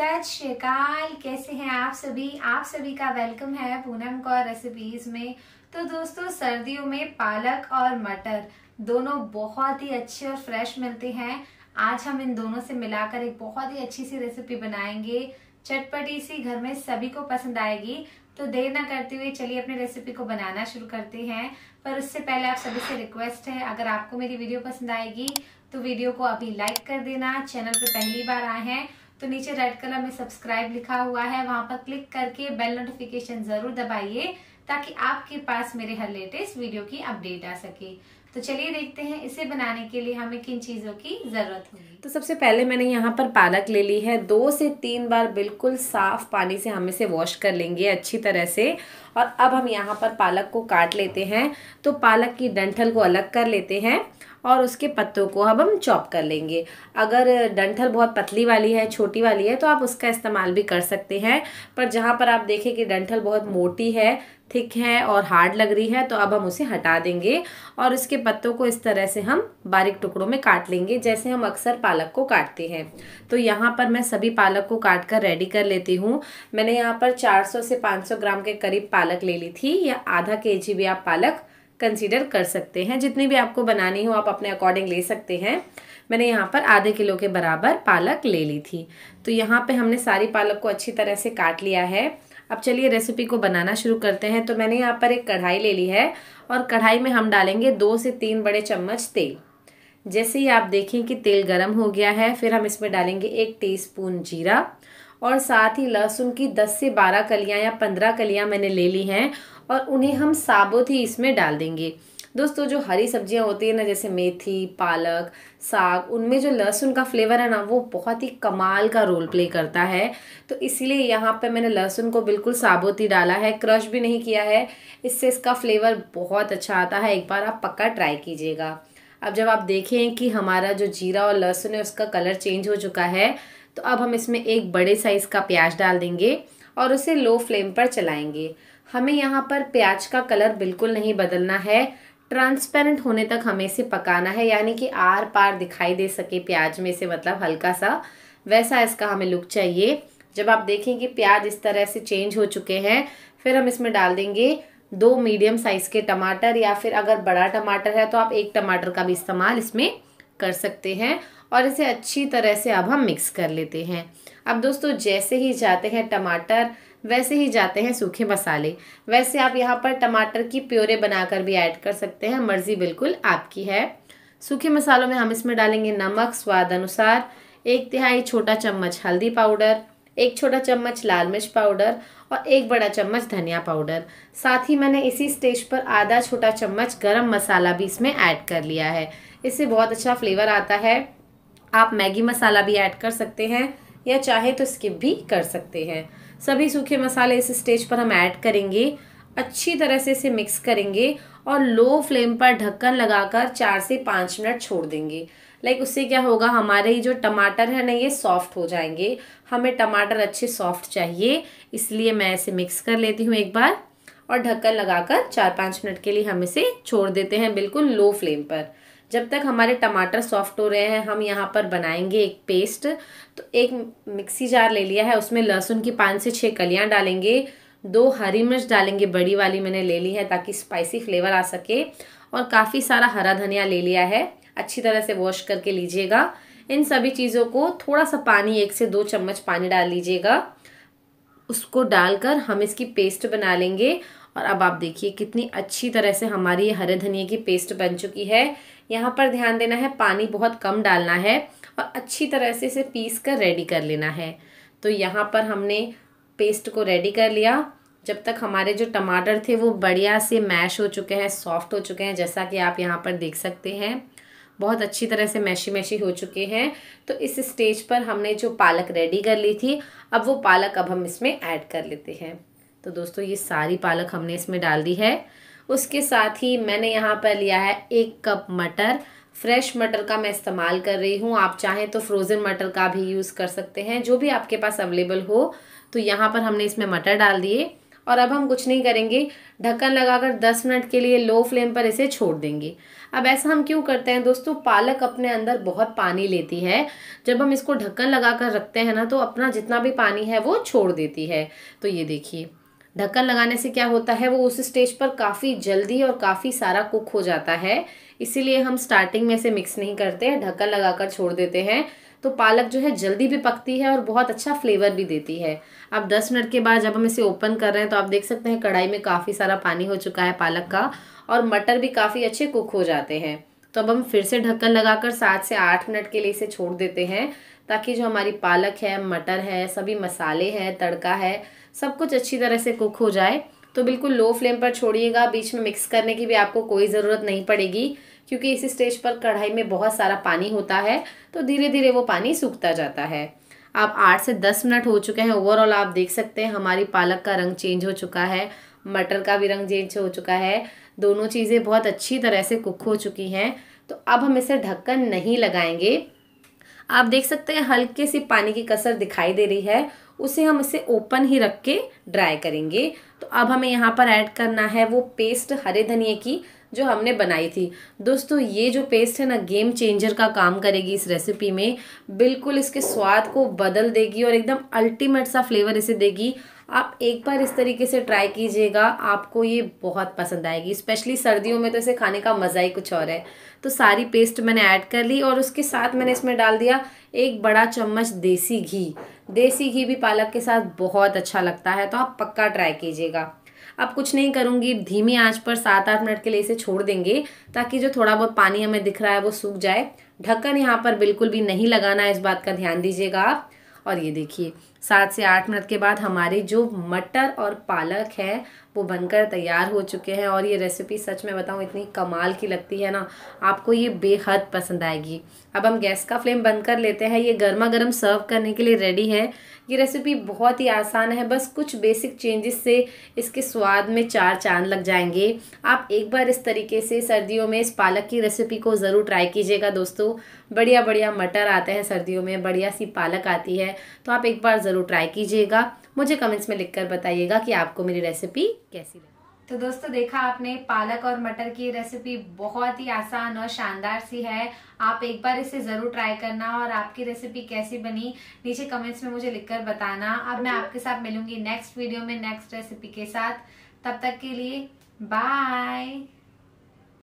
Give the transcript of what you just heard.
सत श्रीकाल कैसे हैं आप सभी आप सभी का वेलकम है पूनम कौर रेसिपीज में तो दोस्तों सर्दियों में पालक और मटर दोनों बहुत ही अच्छे और फ्रेश मिलते हैं आज हम इन दोनों से मिलाकर एक बहुत ही अच्छी सी रेसिपी बनाएंगे चटपटी सी घर में सभी को पसंद आएगी तो देर ना करते हुए चलिए अपने रेसिपी को बनाना शुरू करते हैं पर उससे पहले आप सभी से रिक्वेस्ट है अगर आपको मेरी वीडियो पसंद आएगी तो वीडियो को अभी लाइक कर देना चैनल पर पहली बार आए हैं तो नीचे रेड कलर में सब्सक्राइब लिखा हुआ है वहां पर क्लिक करके बेल नोटिफिकेशन जरूर दबाइए ताकि आपके पास मेरे हर लेटेस्ट वीडियो की अपडेट आ सके तो चलिए देखते हैं इसे बनाने के लिए हमें किन चीज़ों की ज़रूरत होगी तो सबसे पहले मैंने यहाँ पर पालक ले ली है दो से तीन बार बिल्कुल साफ़ पानी से हम इसे वॉश कर लेंगे अच्छी तरह से और अब हम यहाँ पर पालक को काट लेते हैं तो पालक की डंठल को अलग कर लेते हैं और उसके पत्तों को अब हम चॉप कर लेंगे अगर डंठल बहुत पतली वाली है छोटी वाली है तो आप उसका इस्तेमाल भी कर सकते हैं पर जहाँ पर आप देखें कि डंठल बहुत मोटी है थिक है और हार्ड लग रही है तो अब हम उसे हटा देंगे और इसके पत्तों को इस तरह से हम बारीक टुकड़ों में काट लेंगे जैसे हम अक्सर पालक को काटते हैं तो यहाँ पर मैं सभी पालक को काट कर रेडी कर लेती हूँ मैंने यहाँ पर 400 से 500 ग्राम के करीब पालक ले ली थी या आधा के जी भी आप पालक कंसीडर कर सकते हैं जितनी भी आपको बनानी हो आप अपने अकॉर्डिंग ले सकते हैं मैंने यहाँ पर आधे किलो के बराबर पालक ले ली थी तो यहाँ पे हमने सारी पालक को अच्छी तरह से काट लिया है अब चलिए रेसिपी को बनाना शुरू करते हैं तो मैंने यहाँ पर एक कढ़ाई ले ली है और कढ़ाई में हम डालेंगे दो से तीन बड़े चम्मच तेल जैसे ही आप देखें कि तेल गर्म हो गया है फिर हम इसमें डालेंगे एक टी जीरा और साथ ही लहसुन की 10 से 12 कलियां या 15 कलियां मैंने ले ली हैं और उन्हें हम साबुत ही इसमें डाल देंगे दोस्तों जो हरी सब्जियां होती है ना जैसे मेथी पालक साग उनमें जो लहसुन का फ्लेवर है ना वो बहुत ही कमाल का रोल प्ले करता है तो इसीलिए यहाँ पे मैंने लहसुन को बिल्कुल साबुत ही डाला है क्रश भी नहीं किया है इससे इसका फ्लेवर बहुत अच्छा आता है एक बार आप पक्का ट्राई कीजिएगा अब जब आप देखें कि हमारा जो जीरा और लहसुन है उसका कलर चेंज हो चुका है तो अब हम इसमें एक बड़े साइज़ का प्याज डाल देंगे और उसे लो फ्लेम पर चलाएंगे हमें यहाँ पर प्याज का कलर बिल्कुल नहीं बदलना है ट्रांसपेरेंट होने तक हमें इसे पकाना है यानी कि आर पार दिखाई दे सके प्याज में से मतलब हल्का सा वैसा इसका हमें लुक चाहिए जब आप देखें कि प्याज इस तरह से चेंज हो चुके हैं फिर हम इसमें डाल देंगे दो मीडियम साइज़ के टमाटर या फिर अगर बड़ा टमाटर है तो आप एक टमाटर का भी इस्तेमाल इसमें कर सकते हैं और इसे अच्छी तरह से अब हम मिक्स कर लेते हैं अब दोस्तों जैसे ही जाते हैं टमाटर वैसे ही जाते हैं सूखे मसाले वैसे आप यहाँ पर टमाटर की प्योरे बनाकर भी ऐड कर सकते हैं मर्ज़ी बिल्कुल आपकी है सूखे मसालों में हम इसमें डालेंगे नमक स्वाद अनुसार एक तिहाई छोटा चम्मच हल्दी पाउडर एक छोटा चम्मच लाल मिर्च पाउडर और एक बड़ा चम्मच धनिया पाउडर साथ ही मैंने इसी स्टेज पर आधा छोटा चम्मच गरम मसाला भी इसमें ऐड कर लिया है इससे बहुत अच्छा फ्लेवर आता है आप मैगी मसाला भी ऐड कर सकते हैं या चाहे तो स्किप भी कर सकते हैं सभी सूखे मसाले इस स्टेज पर हम ऐड करेंगे अच्छी तरह से इसे मिक्स करेंगे और लो फ्लेम पर ढक्कन लगाकर चार से पाँच मिनट छोड़ देंगे लाइक like उससे क्या होगा हमारे जो टमाटर है ना ये सॉफ्ट हो जाएंगे हमें टमाटर अच्छे सॉफ्ट चाहिए इसलिए मैं इसे मिक्स कर लेती हूँ एक बार और ढक्कन लगाकर चार पाँच मिनट के लिए हम इसे छोड़ देते हैं बिल्कुल लो फ्लेम पर जब तक हमारे टमाटर सॉफ्ट हो रहे हैं हम यहाँ पर बनाएंगे एक पेस्ट तो एक मिक्सी जार ले लिया है उसमें लहसुन की पाँच से छः कलियाँ डालेंगे दो हरी मिर्च डालेंगे बड़ी वाली मैंने ले ली है ताकि स्पाइसी फ्लेवर आ सके और काफ़ी सारा हरा धनिया ले लिया है अच्छी तरह से वॉश करके लीजिएगा इन सभी चीज़ों को थोड़ा सा पानी एक से दो चम्मच पानी डाल लीजिएगा उसको डालकर हम इसकी पेस्ट बना लेंगे और अब आप देखिए कितनी अच्छी तरह से हमारी ये हरे धनिए की पेस्ट बन चुकी है यहाँ पर ध्यान देना है पानी बहुत कम डालना है और अच्छी तरह से इसे पीस कर रेडी कर लेना है तो यहाँ पर हमने पेस्ट को रेडी कर लिया जब तक हमारे जो टमाटर थे वो बढ़िया से मैश हो चुके हैं सॉफ्ट हो चुके हैं जैसा कि आप यहाँ पर देख सकते हैं बहुत अच्छी तरह से मैशी मैशी हो चुके हैं तो इस स्टेज पर हमने जो पालक रेडी कर ली थी अब वो पालक अब हम इसमें ऐड कर लेते हैं तो दोस्तों ये सारी पालक हमने इसमें डाल दी है उसके साथ ही मैंने यहाँ पर लिया है एक कप मटर फ्रेश मटर का मैं इस्तेमाल कर रही हूँ आप चाहें तो फ्रोज़न मटर का भी यूज़ कर सकते हैं जो भी आपके पास अवेलेबल हो तो यहाँ पर हमने इसमें मटर डाल दिए और अब हम कुछ नहीं करेंगे ढक्कन लगाकर 10 मिनट के लिए लो फ्लेम पर इसे छोड़ देंगे अब ऐसा हम क्यों करते हैं दोस्तों पालक अपने अंदर बहुत पानी लेती है जब हम इसको ढक्कन लगाकर रखते हैं ना तो अपना जितना भी पानी है वो छोड़ देती है तो ये देखिए ढक्कन लगाने से क्या होता है वो उस स्टेज पर काफ़ी जल्दी और काफ़ी सारा कुक हो जाता है इसीलिए हम स्टार्टिंग में इसे मिक्स नहीं करते हैं ढक्कन लगाकर छोड़ देते हैं तो पालक जो है जल्दी भी पकती है और बहुत अच्छा फ्लेवर भी देती है अब 10 मिनट के बाद जब हम इसे ओपन कर रहे हैं तो आप देख सकते हैं कढ़ाई में काफ़ी सारा पानी हो चुका है पालक का और मटर भी काफ़ी अच्छे कुक हो जाते हैं तो अब हम फिर से ढक्कन लगाकर सात से आठ मिनट के लिए इसे छोड़ देते हैं ताकि जो हमारी पालक है मटर है सभी मसाले हैं तड़का है सब कुछ अच्छी तरह से कुक हो जाए तो बिल्कुल लो फ्लेम पर छोड़िएगा बीच में मिक्स करने की भी आपको कोई ज़रूरत नहीं पड़ेगी क्योंकि इस स्टेज पर कढ़ाई में बहुत सारा पानी होता है तो धीरे धीरे वो पानी सूखता जाता है आप आठ से दस मिनट हो चुके हैं ओवरऑल आप देख सकते हैं हमारी पालक का रंग चेंज हो चुका है मटर का भी रंग चेंज हो चुका है दोनों चीज़ें बहुत अच्छी तरह से कुक हो चुकी हैं तो अब हम इसे ढक्कन नहीं लगाएंगे आप देख सकते हैं हल्के सी पानी की कसर दिखाई दे रही है उसे हम इसे ओपन ही रख के ड्राई करेंगे तो अब हमें यहाँ पर ऐड करना है वो पेस्ट हरे धनिए की जो हमने बनाई थी दोस्तों ये जो पेस्ट है ना गेम चेंजर का काम करेगी इस रेसिपी में बिल्कुल इसके स्वाद को बदल देगी और एकदम अल्टीमेट सा फ्लेवर इसे देगी आप एक बार इस तरीके से ट्राई कीजिएगा आपको ये बहुत पसंद आएगी स्पेशली सर्दियों में तो इसे खाने का मज़ा ही कुछ और है तो सारी पेस्ट मैंने ऐड कर ली और उसके साथ मैंने इसमें डाल दिया एक बड़ा चम्मच देसी घी देसी घी भी पालक के साथ बहुत अच्छा लगता है तो आप पक्का ट्राई कीजिएगा अब कुछ नहीं करूँगी धीमी आँच पर सात आठ मिनट के लिए इसे छोड़ देंगे ताकि जो थोड़ा बहुत पानी हमें दिख रहा है वो सूख जाए ढक्कन यहाँ पर बिल्कुल भी नहीं लगाना है इस बात का ध्यान दीजिएगा आप और ये देखिए सात से आठ मिनट के बाद हमारी जो मटर और पालक है वो बनकर तैयार हो चुके हैं और ये रेसिपी सच में बताऊँ इतनी कमाल की लगती है ना आपको ये बेहद पसंद आएगी अब हम गैस का फ्लेम बंद कर लेते हैं ये गर्मा गर्म सर्व करने के लिए रेडी है ये रेसिपी बहुत ही आसान है बस कुछ बेसिक चेंजेस से इसके स्वाद में चार चांद लग जाएंगे आप एक बार इस तरीके से सर्दियों में इस पालक की रेसिपी को ज़रूर ट्राई कीजिएगा दोस्तों बढ़िया बढ़िया मटर आते हैं सर्दियों में बढ़िया सी पालक आती है तो आप एक बार ज़रूर ट्राई कीजिएगा मुझे कमेंट्स में लिखकर बताइएगा कि आपको मेरी रेसिपी कैसी लगी तो दोस्तों देखा आपने पालक और मटर की रेसिपी बहुत ही आसान और शानदार सी है आप एक बार इसे ज़रूर ट्राई करना और आपकी रेसिपी कैसी बनी नीचे कमेंट्स में मुझे लिखकर बताना अब मैं आपके साथ मिलूंगी नेक्स्ट वीडियो में नेक्स्ट रेसिपी के साथ तब तक के लिए बाय